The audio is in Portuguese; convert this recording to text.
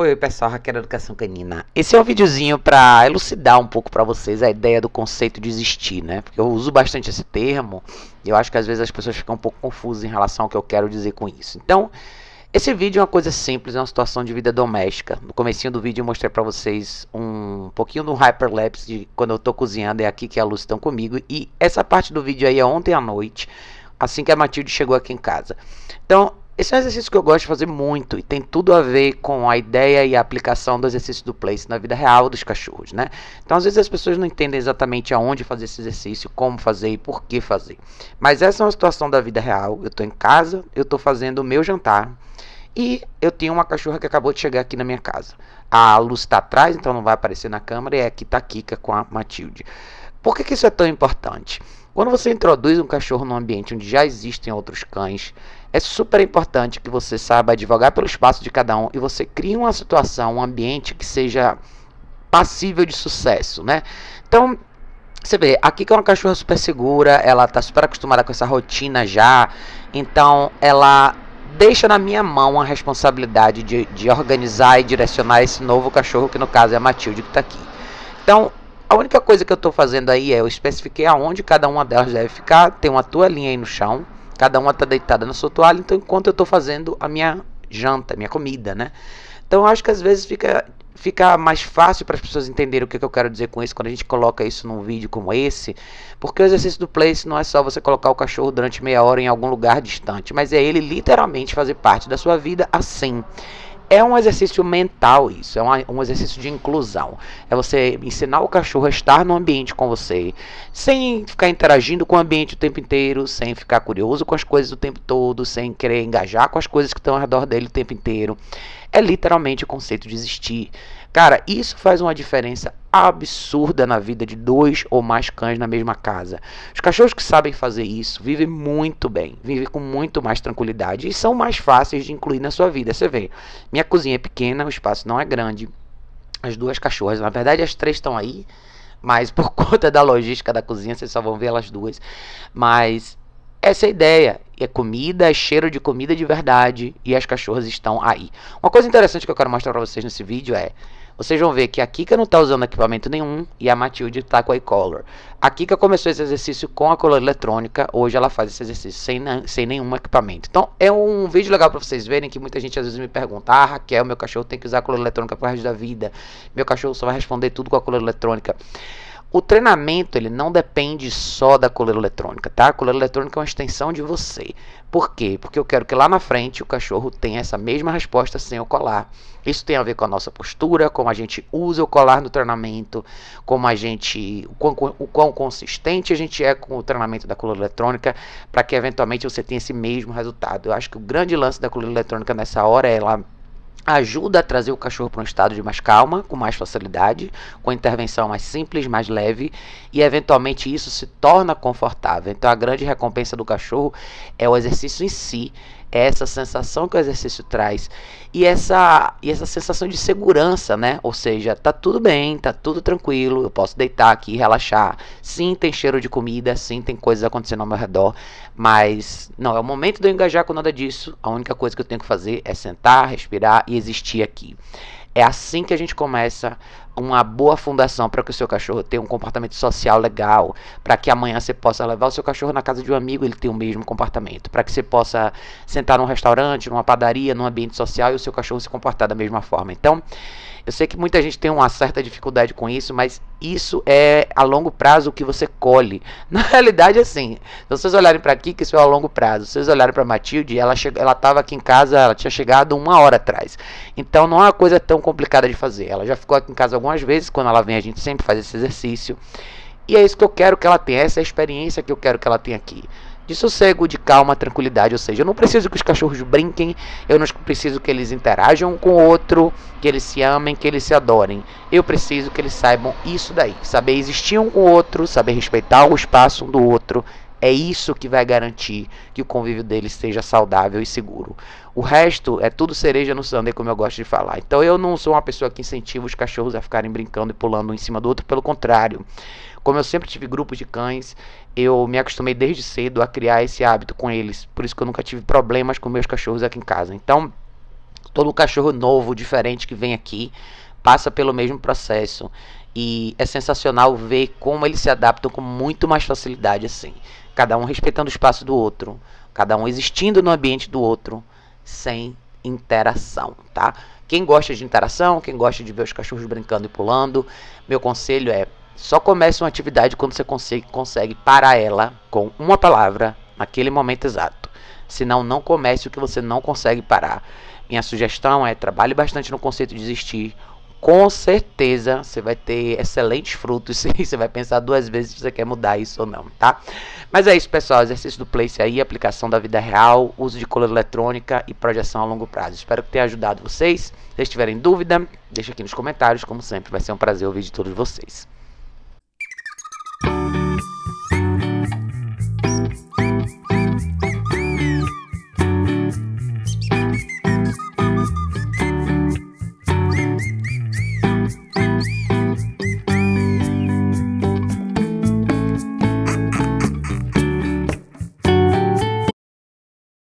Oi pessoal, Raquel Educação Canina. Esse é um videozinho para elucidar um pouco para vocês a ideia do conceito de existir, né? Porque eu uso bastante esse termo e eu acho que às vezes as pessoas ficam um pouco confusas em relação ao que eu quero dizer com isso. Então, esse vídeo é uma coisa simples, é uma situação de vida doméstica. No comecinho do vídeo eu mostrei para vocês um pouquinho do hyperlapse de quando eu estou cozinhando, é aqui que a luz estão comigo. E essa parte do vídeo aí é ontem à noite, assim que a Matilde chegou aqui em casa. Então, esse é um exercício que eu gosto de fazer muito e tem tudo a ver com a ideia e a aplicação do exercício do place na vida real dos cachorros, né? Então, às vezes as pessoas não entendem exatamente aonde fazer esse exercício, como fazer e por que fazer. Mas essa é uma situação da vida real. Eu estou em casa, eu estou fazendo o meu jantar e eu tenho uma cachorra que acabou de chegar aqui na minha casa. A luz está atrás, então não vai aparecer na câmera, e é aqui está Kika com a Matilde. Por que, que isso é tão importante? Quando você introduz um cachorro num ambiente onde já existem outros cães, é super importante que você saiba advogar pelo espaço de cada um e você crie uma situação, um ambiente que seja passível de sucesso, né? Então, você vê, aqui que é uma cachorra super segura, ela tá super acostumada com essa rotina já, então ela deixa na minha mão a responsabilidade de, de organizar e direcionar esse novo cachorro, que no caso é a Matilde que está aqui. Então, a única coisa que eu estou fazendo aí é eu especifiquei aonde cada uma delas deve ficar. Tem uma toalhinha aí no chão. Cada uma está deitada na sua toalha. Então, enquanto eu estou fazendo a minha janta, minha comida, né? Então, acho que às vezes fica, fica mais fácil para as pessoas entenderem o que, que, eu quero dizer com isso quando a gente coloca isso num vídeo como esse. Porque o exercício do place não é só você colocar o cachorro durante meia hora em algum lugar distante, mas é ele literalmente fazer parte da sua vida assim. É um exercício mental isso, é um, um exercício de inclusão. É você ensinar o cachorro a estar no ambiente com você, sem ficar interagindo com o ambiente o tempo inteiro, sem ficar curioso com as coisas o tempo todo, sem querer engajar com as coisas que estão ao redor dele o tempo inteiro. É literalmente o conceito de existir. Cara, isso faz uma diferença absurda na vida de dois ou mais cães na mesma casa. Os cachorros que sabem fazer isso vivem muito bem, vivem com muito mais tranquilidade e são mais fáceis de incluir na sua vida. Você vê, minha cozinha é pequena, o espaço não é grande. As duas cachorras, na verdade, as três estão aí, mas por conta da logística da cozinha, vocês só vão ver elas duas. Mas essa é a ideia. É comida, é cheiro de comida de verdade e as cachorras estão aí. Uma coisa interessante que eu quero mostrar para vocês nesse vídeo é vocês vão ver que a Kika não está usando equipamento nenhum e a Matilde está com a e-collar. A Kika começou esse exercício com a cola eletrônica, hoje ela faz esse exercício sem, sem nenhum equipamento. Então é um vídeo legal para vocês verem que muita gente às vezes me pergunta: Ah, Raquel, meu cachorro tem que usar a cola eletrônica para o resto da vida, meu cachorro só vai responder tudo com a cola eletrônica. O treinamento ele não depende só da coleira eletrônica, tá? A coleira eletrônica é uma extensão de você. Por quê? Porque eu quero que lá na frente o cachorro tenha essa mesma resposta sem o colar. Isso tem a ver com a nossa postura, como a gente usa o colar no treinamento, como a gente, o quão, o quão consistente a gente é com o treinamento da coleira eletrônica, para que eventualmente você tenha esse mesmo resultado. Eu acho que o grande lance da coleira eletrônica nessa hora é ela ajuda a trazer o cachorro para um estado de mais calma, com mais facilidade, com intervenção mais simples, mais leve e eventualmente isso se torna confortável. Então a grande recompensa do cachorro é o exercício em si, essa sensação que o exercício traz e essa e essa sensação de segurança, né? Ou seja, tá tudo bem, tá tudo tranquilo, eu posso deitar aqui, relaxar. Sim, tem cheiro de comida, sim, tem coisas acontecendo ao meu redor, mas não é o momento de eu engajar com nada disso. A única coisa que eu tenho que fazer é sentar, respirar e existir aqui. É assim que a gente começa uma boa fundação para que o seu cachorro tenha um comportamento social legal, para que amanhã você possa levar o seu cachorro na casa de um amigo, e ele tenha o mesmo comportamento, para que você possa sentar num restaurante, numa padaria, num ambiente social e o seu cachorro se comportar da mesma forma. Então, eu sei que muita gente tem uma certa dificuldade com isso, mas isso é a longo prazo o que você colhe. Na realidade, é assim, se vocês olharem para aqui, que isso é a longo prazo. Se vocês olharem para Matilde, ela estava aqui em casa, ela tinha chegado uma hora atrás. Então não é uma coisa tão complicada de fazer. Ela já ficou aqui em casa algumas vezes, quando ela vem a gente sempre faz esse exercício. E é isso que eu quero que ela tenha, essa é a experiência que eu quero que ela tenha aqui de sossego, de calma, tranquilidade. Ou seja, eu não preciso que os cachorros brinquem, eu não preciso que eles interajam com o outro, que eles se amem, que eles se adorem. Eu preciso que eles saibam isso daí. Saber existir um com o outro, saber respeitar o espaço um do outro, é isso que vai garantir que o convívio deles seja saudável e seguro. O resto é tudo cereja no sundae, como eu gosto de falar. Então eu não sou uma pessoa que incentiva os cachorros a ficarem brincando e pulando um em cima do outro, pelo contrário. Como eu sempre tive grupos de cães, eu me acostumei desde cedo a criar esse hábito com eles. Por isso que eu nunca tive problemas com meus cachorros aqui em casa. Então, todo cachorro novo, diferente que vem aqui, passa pelo mesmo processo. E é sensacional ver como eles se adaptam com muito mais facilidade assim cada um respeitando o espaço do outro, cada um existindo no ambiente do outro, sem interação, tá? Quem gosta de interação, quem gosta de ver os cachorros brincando e pulando, meu conselho é só comece uma atividade quando você consegue, consegue parar ela com uma palavra naquele momento exato. Senão, não comece o que você não consegue parar. Minha sugestão é trabalhe bastante no conceito de existir, com certeza você vai ter excelentes frutos e você vai pensar duas vezes se você quer mudar isso ou não, tá? Mas é isso, pessoal. Exercício do Place aí, aplicação da vida real, uso de cola eletrônica e projeção a longo prazo. Espero que tenha ajudado vocês. Se vocês tiverem dúvida, deixa aqui nos comentários. Como sempre, vai ser um prazer ouvir de todos vocês.